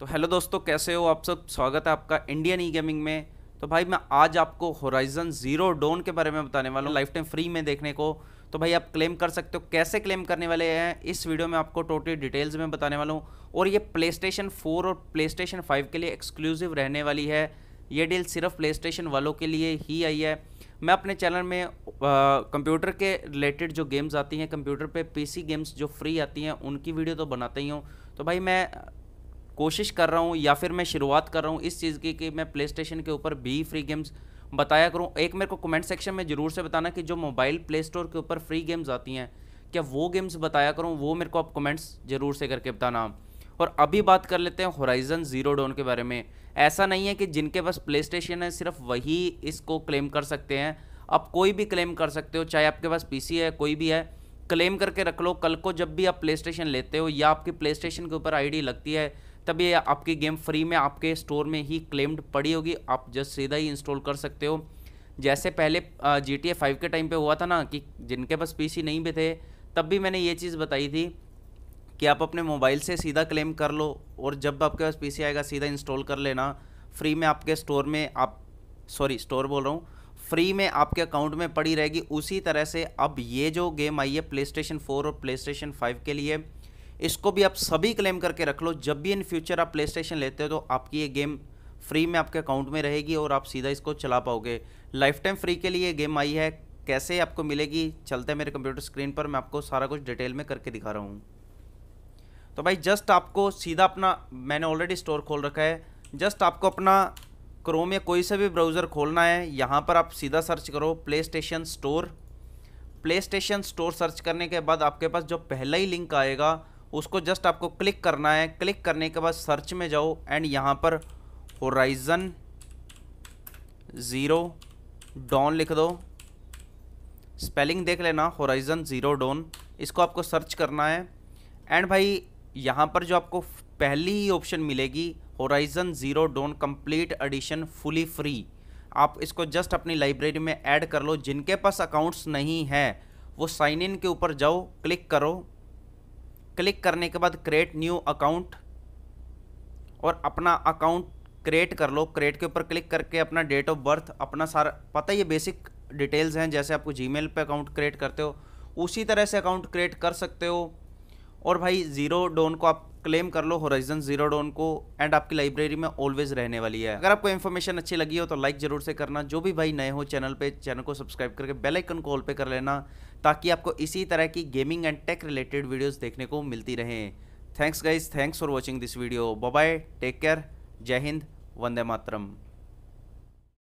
तो हेलो दोस्तों कैसे हो आप सब स्वागत है आपका इंडियन ई गेमिंग में तो भाई मैं आज आपको होराइजन ज़ीरो डोन के बारे में बताने वाला हूँ लाइफ टाइम फ्री में देखने को तो भाई आप क्लेम कर सकते हो कैसे क्लेम करने वाले हैं इस वीडियो में आपको टोटली डिटेल्स में बताने वाला हूँ और ये प्ले स्टेशन फोर और प्ले स्टेशन फाइव के लिए एक्सक्लूसिव रहने वाली है ये डील सिर्फ प्ले स्टेशन वालों के लिए ही आई है मैं अपने चैनल में कंप्यूटर के रिलेटेड जो गेम्स आती हैं कंप्यूटर पे पीसी गेम्स जो फ्री आती हैं उनकी वीडियो तो बनाते ही हूँ तो भाई मैं कोशिश कर रहा हूँ या फिर मैं शुरुआत कर रहा हूँ इस चीज़ की कि मैं प्ले स्टेशन के ऊपर भी फ्री गेम्स बताया करूँ एक मेरे को कमेंट सेक्शन में ज़रूर से बताना कि जो मोबाइल प्ले स्टोर के ऊपर फ्री गेम्स आती हैं क्या वो गेम्स बताया करूँ वो मेरे को आप कमेंट्स ज़रूर से करके बताना और अभी बात कर लेते हैं होराइजन ज़ीरो डोन के बारे में ऐसा नहीं है कि जिनके पास प्ले स्टेशन है सिर्फ वही इसको क्लेम कर सकते हैं आप कोई भी क्लेम कर सकते हो चाहे आपके पास पी है कोई भी है क्लेम करके रख लो कल को जब भी आप प्ले स्टेशन लेते हो या आपकी प्ले स्टेशन के ऊपर आईडी लगती है तब ये आपकी गेम फ्री में आपके स्टोर में ही क्लेम्ड पड़ी होगी आप जस्ट सीधा ही इंस्टॉल कर सकते हो जैसे पहले जी टी ए फाइव के टाइम पे हुआ था ना कि जिनके पास पीसी नहीं भी थे तब भी मैंने ये चीज़ बताई थी कि आप अपने मोबाइल से सीधा क्लेम कर लो और जब आपके पास पीसी आएगा सीधा इंस्टॉल कर लेना फ्री में आपके स्टोर में आप सॉरी स्टोर बोल रहा हूँ फ्री में आपके अकाउंट में पड़ी रहेगी उसी तरह से अब ये जो गेम आई है प्ले स्टेशन फोर और प्ले स्टेशन फाइव के लिए इसको भी आप सभी क्लेम करके रख लो जब भी इन फ्यूचर आप प्ले स्टेशन लेते हो तो आपकी ये गेम फ्री में आपके अकाउंट में रहेगी और आप सीधा इसको चला पाओगे लाइफ टाइम फ्री के लिए ये गेम आई है कैसे आपको मिलेगी चलते मेरे कंप्यूटर स्क्रीन पर मैं आपको सारा कुछ डिटेल में करके दिखा रहा हूँ तो भाई जस्ट आपको सीधा अपना मैंने ऑलरेडी स्टोर खोल रखा है जस्ट आपको अपना क्रोम या कोई सा भी ब्राउज़र खोलना है यहाँ पर आप सीधा सर्च करो PlayStation store PlayStation store search करने के बाद आपके पास जो पहला ही लिंक आएगा उसको जस्ट आपको क्लिक करना है क्लिक करने के बाद सर्च में जाओ एंड यहाँ पर होराइज़न ज़ीरो डॉन लिख दो स्पेलिंग देख लेना होराइज़न ज़ीरो डॉन इसको आपको सर्च करना है एंड भाई यहाँ पर जो आपको पहली ही ऑप्शन मिलेगी Horizon Zero Dawn complete edition fully free आप इसको जस्ट अपनी लाइब्रेरी में ऐड कर लो जिनके पास अकाउंट्स नहीं है वो साइन इन के ऊपर जाओ क्लिक करो क्लिक करने के बाद क्रिएट न्यू अकाउंट और अपना अकाउंट क्रिएट कर लो क्रिएट के ऊपर क्लिक करके अपना डेट ऑफ बर्थ अपना सारा पता ही ये बेसिक डिटेल्स हैं जैसे आपको मेल पर अकाउंट क्रिएट करते हो उसी तरह से अकाउंट क्रिएट कर सकते हो और भाई ज़ीरो डोन को आप क्लेम कर लो होराइजन जीरो डॉन को एंड आपकी लाइब्रेरी में ऑलवेज रहने वाली है अगर आपको इन्फॉर्मेशन अच्छी लगी हो तो लाइक जरूर से करना जो भी भाई नए हो चैनल पे चैनल को सब्सक्राइब करके बेल आइकन ऑल पे कर लेना ताकि आपको इसी तरह की gaming and tech related videos देखने को मिलती रहें thanks guys thanks for watching this video bye take care जय हिंद वंदे मातरम